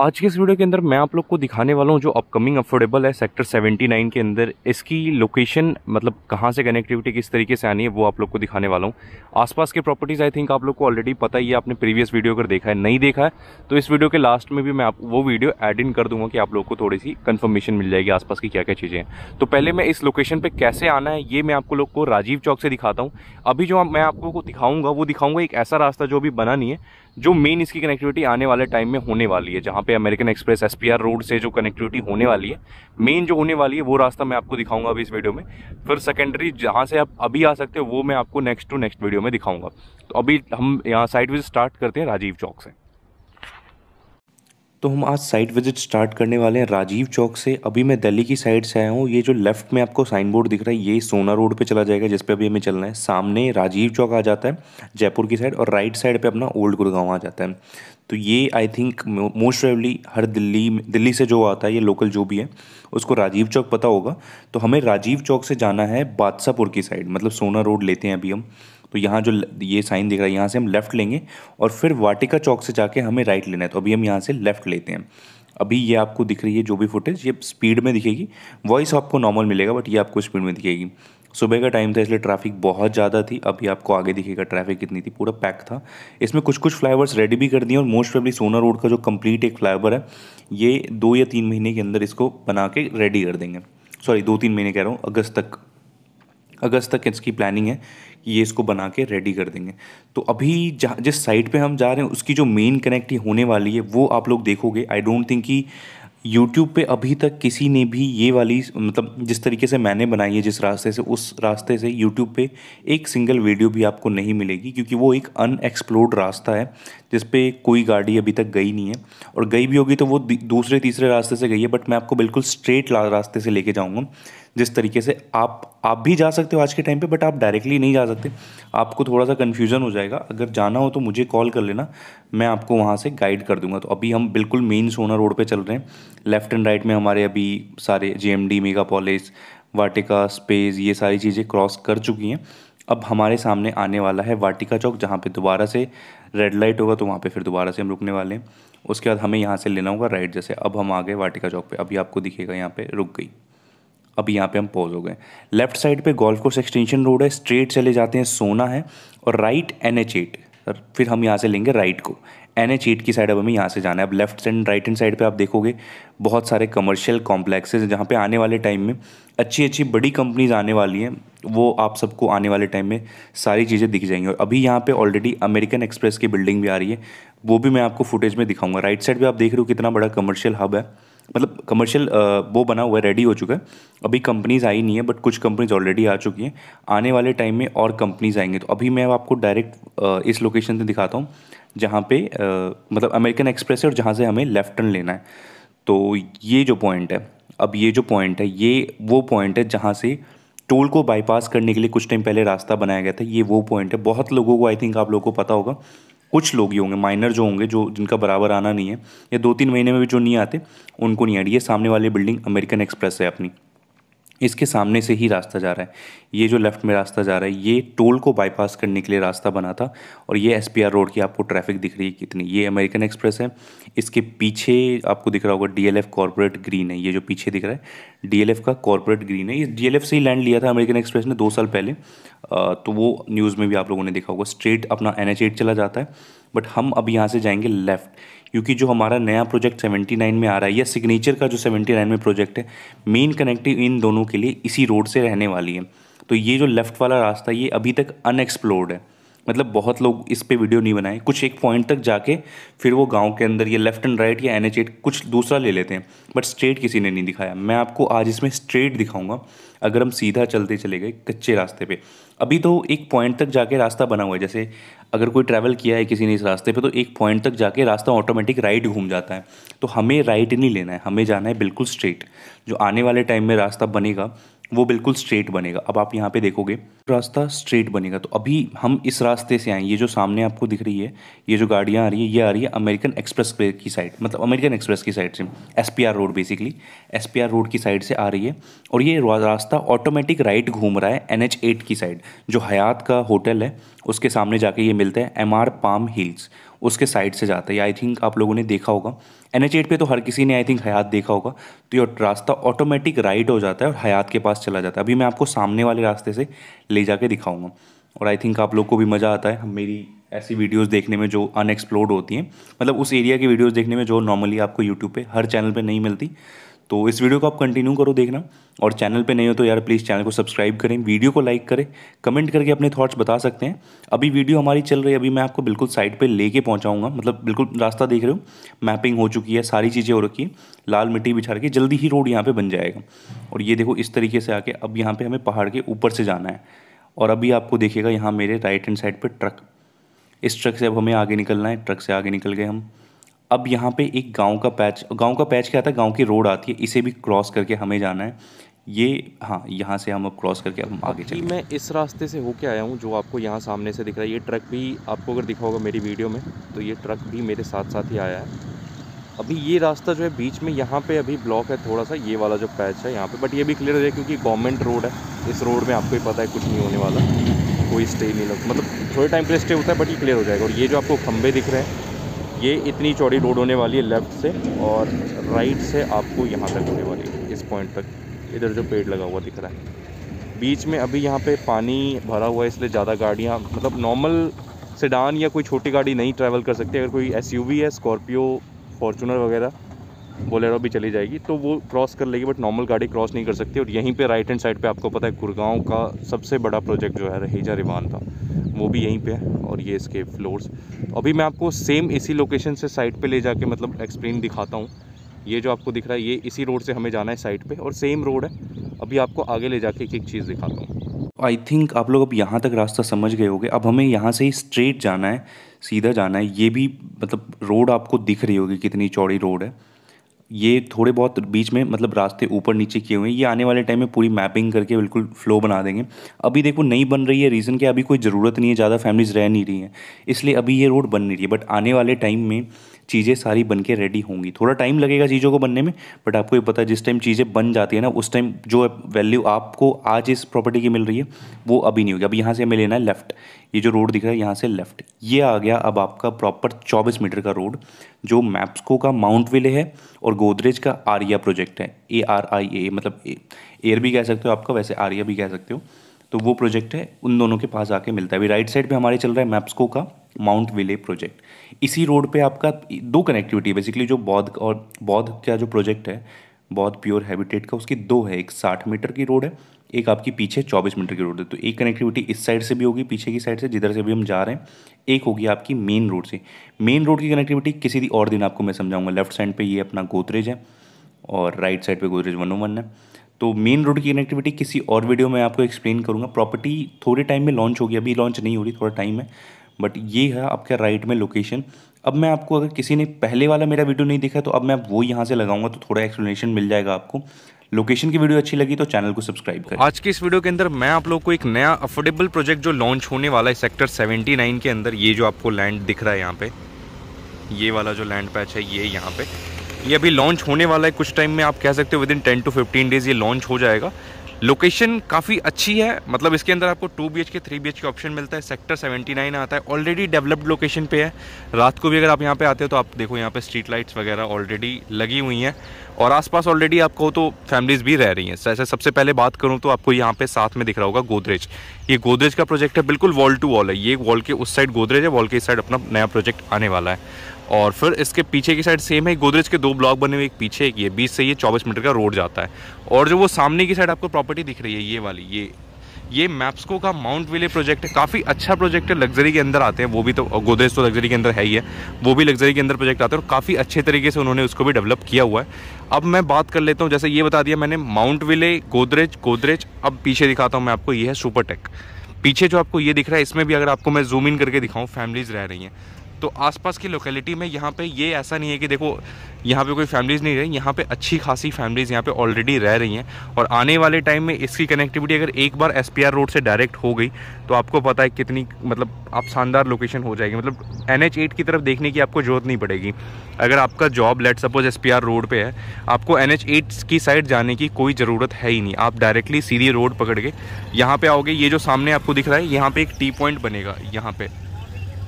आज के इस वीडियो के अंदर मैं आप लोग को दिखाने वाला हूँ जो अपकमिंग अफोर्डेबल है सेक्टर 79 के अंदर इसकी लोकेशन मतलब कहाँ से कनेक्टिविटी किस तरीके से आनी है वो आप लोग को दिखाने वाला हूँ आसपास के प्रॉपर्टीज़ आई थिंक आप लोग को ऑलरेडी पता ही है आपने प्रीवियस वीडियो अगर देखा है नहीं देखा है तो इस वीडियो के लास्ट में भी मैं आप वो वीडियो एड इन कर दूंगा कि आप लोग को थोड़ी सी कन्फर्मेशन मिल जाएगी आसपास की क्या क्या चीज़ें हैं तो पहले मैं इस लोकेशन पर कैसे आना है ये मैं आपको लोग को राजीव चौक से दिखाता हूँ अभी जो मैं आपको दिखाऊँगा वो दिखाऊँगा एक ऐसा रास्ता जो अभी बना नहीं है जो मेन इसकी कनेक्टिविटी आने वाले टाइम में होने वाली है जहाँ पे अमेरिकन एक्सप्रेस एस रोड से जो कनेक्टिविटी होने वाली है मेन जो होने वाली है वो रास्ता मैं आपको दिखाऊंगा अभी इस वीडियो में फिर सेकेंडरी जहाँ से आप अभी आ सकते हो वो मैं आपको नेक्स्ट टू नेक्स्ट वीडियो में दिखाऊंगा तो अभी हम यहाँ साइड विज स्टार्ट करते हैं राजीव चौक से तो हम आज साइट विजिट स्टार्ट करने वाले हैं राजीव चौक से अभी मैं दिल्ली की साइड से आया हूँ ये जो लेफ्ट में आपको साइन बोर्ड दिख रहा है ये सोना रोड पे चला जाएगा जिस पे अभी हमें चलना है सामने राजीव चौक आ जाता है जयपुर की साइड और राइट साइड पे अपना ओल्ड गुड़गांव आ जाता है तो ये आई थिंक मोस्ट रेवली हर दिल्ली दिल्ली से जो आता है ये लोकल जो भी है उसको राजीव चौक पता होगा तो हमें राजीव चौक से जाना है बादशाहपुर की साइड मतलब सोना रोड लेते हैं अभी हम तो यहाँ जो ये साइन दिख रहा है यहाँ से हम लेफ़्ट लेंगे और फिर वाटिका चौक से जाके हमें राइट लेना है तो अभी हम यहाँ से लेफ़्ट लेते हैं अभी ये आपको दिख रही है जो भी फुटेज ये स्पीड में दिखेगी वॉइस आपको नॉर्मल मिलेगा बट ये आपको स्पीड में दिखेगी सुबह का टाइम था इसलिए ट्रैफिक बहुत ज़्यादा थी अभी आपको आगे दिखेगा ट्रैफिक कितनी थी पूरा पैक था इसमें कुछ कुछ फ्लाईओवर्स रेडी भी कर दिए और मोस्ट प्रोबली सोना रोड का जो कंप्लीट एक फ्लाईओवर है ये दो या तीन महीने के अंदर इसको बना के रेडी कर देंगे सॉरी दो तीन महीने कह रहा हूँ अगस्त तक अगस्त तक इसकी प्लानिंग है ये इसको बना के रेडी कर देंगे तो अभी जिस साइट पे हम जा रहे हैं उसकी जो मेन कनेक्ट होने वाली है वो आप लोग देखोगे आई डोंट थिंक कि यूट्यूब पे अभी तक किसी ने भी ये वाली मतलब जिस तरीके से मैंने बनाई है जिस रास्ते से उस रास्ते से यूट्यूब पे एक सिंगल वीडियो भी आपको नहीं मिलेगी क्योंकि वो एक अनएक्सप्लोर्ड रास्ता है जिस पे कोई गाड़ी अभी तक गई नहीं है और गई भी होगी तो वो दूसरे तीसरे रास्ते से गई है बट मैं आपको बिल्कुल स्ट्रेट रास्ते से लेके जाऊँगा जिस तरीके से आप आप भी जा सकते हो आज के टाइम पे बट आप डायरेक्टली नहीं जा सकते आपको थोड़ा सा कन्फ्यूज़न हो जाएगा अगर जाना हो तो मुझे कॉल कर लेना मैं आपको वहाँ से गाइड कर दूंगा तो अभी हम बिल्कुल मेन सोना रोड पर चल रहे हैं लेफ़्ट एंड राइट में हमारे अभी सारे J M D mega college Vatika space ये सारी चीज़ें क्रॉस कर चुकी हैं अब हमारे सामने आने वाला है वाटिका चौक जहाँ पे दोबारा से रेड लाइट होगा तो वहाँ पे फिर दोबारा से हम रुकने वाले हैं उसके बाद हमें यहाँ से लेना होगा राइट जैसे अब हम आ गए वाटिका चौक पे अभी आपको दिखेगा यहाँ पे रुक गई अब यहाँ पे हम पॉज हो गए लेफ्ट साइड पे गोल्फ कोर्स एक्सटेंशन रोड है स्ट्रेट चले जाते हैं सोना है और राइट एन एच एट फिर हम यहाँ से लेंगे राइट को एन एच एट की साइड अब हमें यहाँ से जाना है अब left and right hand side पे आप देखोगे बहुत सारे कमर्शियल कॉम्प्लेक्सेज जहाँ पे आने वाले टाइम में अच्छी अच्छी बड़ी कंपनीज आने वाली हैं वो आप सबको आने वाले टाइम में सारी चीज़ें दिख जाएंगी और अभी यहाँ पे ऑलरेडी अमेरिकन एक्सप्रेस की बिल्डिंग भी आ रही है वो भी मैं आपको फुटेज में दिखाऊंगा राइट साइड पर आप देख रहे हो कितना बड़ा कमर्शियल हब है मतलब कमर्शियल वो बना हुआ है रेडी हो चुका है अभी कंपनीज आई नहीं है बट कुछ कंपनीज ऑलरेडी आ चुकी हैं आने वाले टाइम में और कंपनीज आएंगे तो अभी मैं आपको डायरेक्ट इस लोकेशन से दिखाता हूँ जहाँ पे मतलब अमेरिकन एक्सप्रेस है और जहाँ से हमें लेफ्ट टर्न लेना है तो ये जो पॉइंट है अब ये जो पॉइंट है ये वो पॉइंट है जहाँ से टोल को बाईपास करने के लिए कुछ टाइम पहले रास्ता बनाया गया था ये वो पॉइंट है बहुत लोगों को आई थिंक आप लोगों को पता होगा कुछ लोग ही होंगे माइनर जो होंगे जो जिनका बराबर आना नहीं है या दो तीन महीने में भी जो नहीं आते उनको नहीं आएगी ये सामने वाली बिल्डिंग अमेरिकन एक्सप्रेस है अपनी इसके सामने से ही रास्ता जा रहा है ये जो लेफ़्ट में रास्ता जा रहा है ये टोल को बाईपास करने के लिए रास्ता बना था और ये एस रोड की आपको ट्रैफिक दिख रही है कितनी ये अमेरिकन एक्सप्रेस है इसके पीछे आपको दिख रहा होगा डी एल कॉरपोरेट ग्रीन है ये जो पीछे दिख रहा है डी का कॉरपोरेट ग्रीन है ये डी से ही लैंड लिया था अमेरिकन एक्सप्रेस ने दो साल पहले तो वो न्यूज़ में भी आप लोगों ने देखा होगा स्ट्रेट अपना एन चला जाता है बट हम अब यहाँ से जाएंगे लेफ़्ट क्योंकि जो हमारा नया प्रोजेक्ट 79 में आ रहा है या सिग्नेचर का जो 79 में प्रोजेक्ट है मेन कनेक्टिव इन दोनों के लिए इसी रोड से रहने वाली है तो ये जो लेफ़्ट वाला रास्ता ये अभी तक अनएक्सप्लोर्ड है मतलब बहुत लोग इस पे वीडियो नहीं बनाए कुछ एक पॉइंट तक जाके फिर वो गांव के अंदर ये लेफ्ट एंड राइट या एन कुछ दूसरा ले लेते हैं बट स्ट्रेट किसी ने नहीं दिखाया मैं आपको आज इसमें स्ट्रेट दिखाऊंगा अगर हम सीधा चलते चले गए कच्चे रास्ते पे अभी तो एक पॉइंट तक जाके रास्ता बना हुआ है जैसे अगर कोई ट्रैवल किया है किसी ने इस रास्ते पे तो एक पॉइंट तक जाके रास्ता ऑटोमेटिक राइट घूम जाता है तो हमें राइट नहीं लेना है हमें जाना है बिल्कुल स्ट्रेट जो आने वाले टाइम में रास्ता बनेगा वो बिल्कुल स्ट्रेट बनेगा अब आप यहाँ पे देखोगे रास्ता स्ट्रेट बनेगा तो अभी हम इस रास्ते से आए ये जो सामने आपको दिख रही है ये जो गाड़ियाँ आ रही है ये आ रही है अमेरिकन एक्सप्रेस की साइड मतलब अमेरिकन एक्सप्रेस की साइड से S road basically S road की साइड से आ रही है और ये रास्ता ऑटोमेटिक राइट घूम रहा है एन की साइड जो हयात का होटल है उसके सामने जाके ये मिलता है एम पाम हिल्स उसके साइड से जाता है आई थिंक आप लोगों ने देखा होगा एन एच एट पर तो हर किसी ने आई थिंक हयात देखा होगा तो ये रास्ता ऑटोमेटिक राइट हो जाता है और हयात के पास चला जाता है अभी मैं आपको सामने वाले रास्ते से ले जा दिखाऊंगा और आई थिंक आप लोग को भी मज़ा आता है मेरी ऐसी वीडियोस देखने में जो अनएक्सप्लोर्ड होती हैं मतलब उस एरिया की वीडियोस देखने में जो नॉर्मली आपको यूट्यूब पे हर चैनल पे नहीं मिलती तो इस वीडियो को आप कंटिन्यू करो देखना और चैनल पे नहीं हो तो यार प्लीज़ चैनल को सब्सक्राइब करें वीडियो को लाइक करें कमेंट करके अपने थॉट्स बता सकते हैं अभी वीडियो हमारी चल रही है अभी मैं आपको बिल्कुल साइड पे लेके पहुंचाऊंगा मतलब बिल्कुल रास्ता देख रहे हो मैपिंग हो चुकी है सारी चीज़ें हो रखी है लाल मिट्टी बिछाड़ के जल्दी ही रोड यहाँ पर बन जाएगा और ये देखो इस तरीके से आके अब यहाँ पर हमें पहाड़ के ऊपर से जाना है और अभी आपको देखेगा यहाँ मेरे राइट हैंड साइड पर ट्रक इस ट्रक से अब हमें आगे निकलना है ट्रक से आगे निकल गए हम अब यहाँ पे एक गांव का पैच गांव का पैच क्या आता है गांव की रोड आती है इसे भी क्रॉस करके हमें जाना है ये हाँ यहाँ से हम अब क्रॉस करके हम आगे चलें मैं इस रास्ते से होके आया हूँ जो आपको यहाँ सामने से दिख रहा है ये ट्रक भी आपको अगर दिखा होगा मेरी वीडियो में तो ये ट्रक भी मेरे साथ साथ ही आया है अभी ये रास्ता जो है बीच में यहाँ पर अभी ब्लॉक है थोड़ा सा ये वाला जो पैच है यहाँ पर बट ये भी क्लियर हो जाए क्योंकि गवर्नमेंट रोड है इस रोड में आपको ही पता है कुछ नहीं होने वाला कोई स्टे नहीं लग मतलब थोड़े टाइम पर स्टे होता है बट ये क्लियर हो जाएगा और ये जो आपको खंबे दिख रहे हैं ये इतनी चौड़ी रोड होने वाली है लेफ़्ट से और राइट से आपको यहाँ तक होने वाली है इस पॉइंट तक इधर जो पेड़ लगा हुआ दिख रहा है बीच में अभी यहाँ पे पानी भरा हुआ है इसलिए ज़्यादा गाड़ियाँ मतलब नॉर्मल सेडान या कोई छोटी गाड़ी नहीं ट्रैवल कर सकती अगर कोई एसयूवी है स्कॉर्पियो फॉर्चूनर वगैरह बोलेरो भी चली जाएगी तो वो क्रॉस कर लेगी बट नॉर्मल गाड़ी क्रॉस नहीं कर सकती और यहीं पे राइट हैंड साइड पे आपको पता है गुड़गांव का सबसे बड़ा प्रोजेक्ट जो है रहेजा रिवान का वो भी यहीं पे है और ये इसके फ्लोर्स तो अभी मैं आपको सेम इसी लोकेशन से साइड पे ले जाके मतलब एक्सप्लेन दिखाता हूँ ये जो आपको दिख रहा है ये इसी रोड से हमें जाना है साइड पर और सेम रोड है अभी आपको आगे ले जाके एक एक चीज़ दिखाता हूँ आई थिंक आप लोग अब यहाँ तक रास्ता समझ गए होगे अब हमें यहाँ से ही स्ट्रेट जाना है सीधा जाना है ये भी मतलब रोड आपको दिख रही होगी कितनी चौड़ी रोड है ये थोड़े बहुत बीच में मतलब रास्ते ऊपर नीचे किए हुए हैं ये आने वाले टाइम में पूरी मैपिंग करके बिल्कुल फ्लो बना देंगे अभी देखो नहीं बन रही है रीज़न क्या अभी कोई ज़रूरत नहीं है ज़्यादा फैमिलीज़ रह नहीं रही हैं इसलिए अभी ये रोड बन नहीं रही है बट आने वाले टाइम में चीज़ें सारी बन के रेडी होंगी थोड़ा टाइम लगेगा चीज़ों को बनने में बट आपको ये पता है जिस टाइम चीज़ें बन जाती है ना उस टाइम जो वैल्यू आपको आज इस प्रॉपर्टी की मिल रही है वो अभी नहीं होगी अभी यहाँ से हमें लेना है लेफ्ट ये जो रोड दिख रहा है यहाँ से लेफ्ट ये आ गया अब आपका प्रॉपर 24 मीटर का रोड जो मैप्सको का माउंट विले है और गोदरेज का आर्या प्रोजेक्ट है ए आर आई ए मतलब एयर भी कह सकते हो आपका वैसे आर्या भी कह सकते हो तो वो प्रोजेक्ट है उन दोनों के पास आके मिलता है अभी राइट साइड पर हमारे चल रहा है मैप्सको का माउंट विले प्रोजेक्ट इसी रोड पर आपका दो कनेक्टिविटी बेसिकली जो बौद्ध और बौद्ध का जो प्रोजेक्ट है बहुत प्योर हैबिटेट का उसकी दो है एक साठ मीटर की रोड है एक आपकी पीछे चौबीस मीटर की रोड है तो एक कनेक्टिविटी इस साइड से भी होगी पीछे की साइड से जिधर से भी हम जा रहे हैं एक होगी आपकी मेन रोड से मेन रोड की कनेक्टिविटी किसी और दिन आपको मैं समझाऊंगा लेफ्ट साइड पर ये अपना गोदरेज है और राइट साइड पर गोदरेज वन वन oh है तो मेन रोड की कनेक्टिविटी किसी और वीडियो में आपको एक्सप्लेन करूँगा प्रॉपर्टी थोड़े टाइम में लॉन्च होगी अभी लॉन्च नहीं हो रही थोड़ा टाइम है बट ये है आपके राइट में लोकेशन अब मैं आपको अगर किसी ने पहले वाला मेरा वीडियो नहीं देखा तो अब मैं वो यहाँ से लगाऊंगा तो थोड़ा एक्सप्लेनेशन मिल जाएगा आपको लोकेशन की वीडियो अच्छी लगी तो चैनल को सब्सक्राइब करें आज की इस वीडियो के अंदर मैं आप लोग को एक नया अफोर्डेबल प्रोजेक्ट जो लॉन्च होने वाला है सेक्टर 79 के अंदर ये जो आपको लैंड दिख रहा है यहाँ पे ये वाला जो लैंड पैच है ये यहाँ पे ये अभी लॉन्च होने वाला है कुछ टाइम में आप कह सकते हो within ten to fifteen days ये लॉन्च हो जाएगा लोकेशन काफ़ी अच्छी है मतलब इसके अंदर आपको two B H K three B H K option मिलता है सेक्टर 79 आता है ऑलरेडी डेवलप्ड लोकेशन पे है रात को भी अगर आप यहाँ पे आते हो तो आप देखो यहाँ पे स्ट्रीट लाइट्स वगैरह ऑलरेडी लगी हुई हैं और आसपास ऑलरेडी आपको तो फैमिलीज़ भी रह रही हैं जैसे सबसे पहले बात करूँ तो आपको यहाँ पे साथ में दिख रहा होगा गोदरेज ये गोदरेज का प्रोजेक्ट है बिल्कुल वॉल टू वॉल है ये वॉल के उस साइड गोदरेज है वॉल के इस साइड अपना नया प्रोजेक्ट आने वाला है और फिर इसके पीछे की साइड सेम है गोदरेज के दो ब्लॉक बने हुए एक पीछे एक ये बीस से ये चौबीस मीटर का रोड जाता है और जो वो सामने की साइड आपको प्रॉपर्टी दिख रही है ये वाली ये ये मैप्सको का माउंट विले प्रोजेक्ट है काफ़ी अच्छा प्रोजेक्ट है लग्जरी के अंदर आते हैं वो भी तो गोदरेज तो लग्जरी के अंदर है ही है वो भी लग्जरी के अंदर प्रोजेक्ट आते हैं और काफ़ी अच्छे तरीके से उन्होंने उसको भी डेवलप किया हुआ है अब मैं बात कर लेता हूँ जैसे ये बता दिया मैंने माउंट विले गोदरेज गोदरेज अब पीछे दिखाता हूँ मैं आपको ये है सुपरटेक पीछे जो आपको ये दिख रहा है इसमें भी अगर आपको मैं जूम इन करके दिखाऊँ फैमिलीज़ रह रही हैं तो आसपास की लोकेलिटी में यहाँ पे ये ऐसा नहीं है कि देखो यहाँ पे कोई फैमिलीज़ नहीं रही यहाँ पे अच्छी खासी फैमिलीज़ यहाँ पे ऑलरेडी रह रही हैं और आने वाले टाइम में इसकी कनेक्टिविटी अगर एक बार एस रोड से डायरेक्ट हो गई तो आपको पता है कितनी मतलब आप शानदार लोकेशन हो जाएगी मतलब एन की तरफ देखने की आपको ज़रूरत नहीं पड़ेगी अगर आपका job let suppose S road पर है आपको एन की साइड जाने की कोई ज़रूरत है ही नहीं आप डायरेक्टली सीधी रोड पकड़ के यहाँ पर आओगे ये जो सामने आपको दिख रहा है यहाँ पर एक टी पॉइंट बनेगा यहाँ पर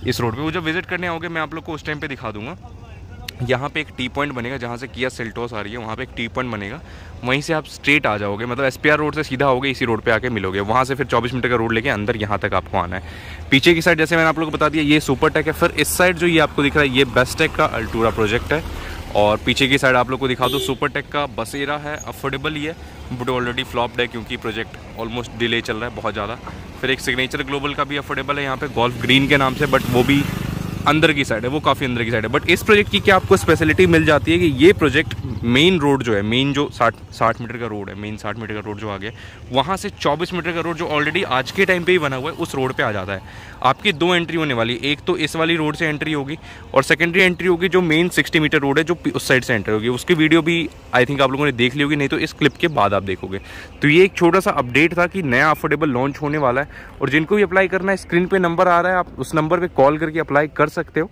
इस रोड पे वो जब विज़िट करने आओगे मैं आप लोग को उस टाइम पे दिखा दूंगा यहाँ पे एक टी पॉइंट बनेगा जहाँ से किया सेल्टोस आ रही है वहाँ पे एक टी पॉइंट बनेगा वहीं से आप स्ट्रेट आ जाओगे मतलब एस रोड से सीधा आओगे इसी रोड पे आके मिलोगे वहाँ से फिर 24 मीटर का रोड लेके अंदर यहाँ तक आपको आना है पीछे की साइड जैसे मैंने आप लोग को बता दिया ये सुपर टेक है फिर इस साइड जो ये आपको दिख रहा है ये बेस्ट टेक का अल्टूरा प्रोजेक्ट है और पीछे की साइड आप लोग को दिखा दो सुपर टेक का बसेरा है अफोर्डेबल ही है बट ऑलरेडी फ्लॉप्ड है क्योंकि प्रोजेक्ट ऑलमोस्ट डिले चल रहा है बहुत ज़्यादा फिर एक सिग्नेचर ग्लोबल का भी अफोर्डेबल है यहाँ पे गोल्फ ग्रीन के नाम से बट वो भी अंदर की साइड है वो काफ़ी अंदर की साइड है बट इस प्रोजेक्ट की क्या आपको स्पेशलिटी मिल जाती है कि ये प्रोजेक्ट मेन रोड जो है मेन जो साठ साठ मीटर का रोड है मेन साठ मीटर का रोड जो आ गया वहाँ से चौबीस मीटर का रोड जो ऑलरेडी आज के टाइम पे ही बना हुआ है उस रोड पे आ जाता है आपकी दो एंट्री होने वाली एक तो इस वाली रोड से एंट्री होगी और सेकेंडरी एंट्री होगी जो मेन सिक्सटी मीटर रोड है जो उस साइड से एंट्री होगी उसकी वीडियो भी आई थिंक आप लोगों ने देख ली होगी नहीं तो इस क्लिप के बाद आप देखोगे तो ये एक छोटा सा अपडेट था कि नया अफोर्डेबल लॉन्च होने वाला है और जिनको भी अप्लाई करना है स्क्रीन पर नंबर आ रहा है आप उस नंबर पर कॉल करके अप्लाई कर सकते हो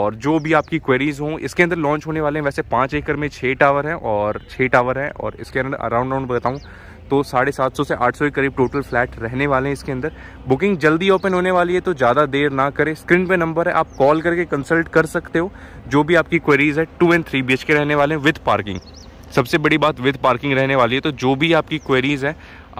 और जो भी आपकी क्वेरीज हों इसके अंदर लॉन्च होने वाले हैं वैसे पाँच एकड़ में छः टावर हैं और छः टावर हैं और इसके अंदर अराउंड अराउंड बताऊँ तो साढ़े सात सौ से आठ सौ के करीब टोटल फ्लैट रहने वाले हैं इसके अंदर बुकिंग जल्दी ओपन होने वाली है तो ज़्यादा देर ना करें स्क्रीन पे नंबर है आप कॉल करके कंसल्ट कर सकते हो जो भी आपकी क्वेरीज है टू एंड थ्री बी के रहने वाले हैं विथ पार्किंग सबसे बड़ी बात विथ पार्किंग रहने वाली है तो जो भी आपकी क्वेरीज है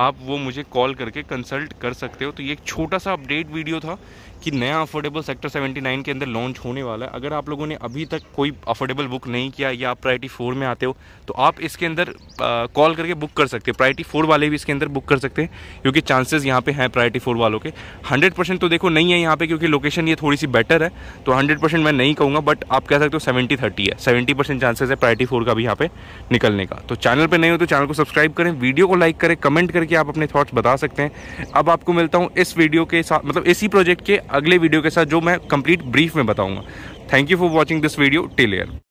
आप वो मुझे कॉल करके कंसल्ट कर सकते हो तो ये एक छोटा सा अपडेट वीडियो था कि नया अफोर्डेबल सेक्टर 79 के अंदर लॉन्च होने वाला है अगर आप लोगों ने अभी तक कोई अफोर्डेबल बुक नहीं किया या आप प्रायरिटी फोर में आते हो तो आप इसके अंदर कॉल करके बुक कर सकते हो प्रायरिटी फोर वाले भी इसके अंदर बुक कर सकते हैं क्योंकि चांसेस यहाँ पे हैं प्रायरिटी फोर वालों के हंड्रेड परसेंट तो देखो नहीं है यहाँ पर क्योंकि लोकेशन ये थोड़ी सी बेटर है तो हंड्रेड परसेंट मैं नहीं कहूँगा बट आप कह सकते हो सेवेंटी थर्टी है सेवेंटी परसेंट चांसेस है प्रायरिटी फोर का भी यहाँ पे निकलने का तो चैनल पर नहीं हो तो चैनल को सब्सक्राइब करें वीडियो को लाइक करें कमेंट करके आप अपने थाट्स बता सकते हैं अब आपको मिलता हूँ इस वीडियो के साथ मतलब इसी प्रोजेक्ट के अगले वीडियो के साथ जो मैं कंप्लीट ब्रीफ में बताऊँगा thank you for watching this video टेलियर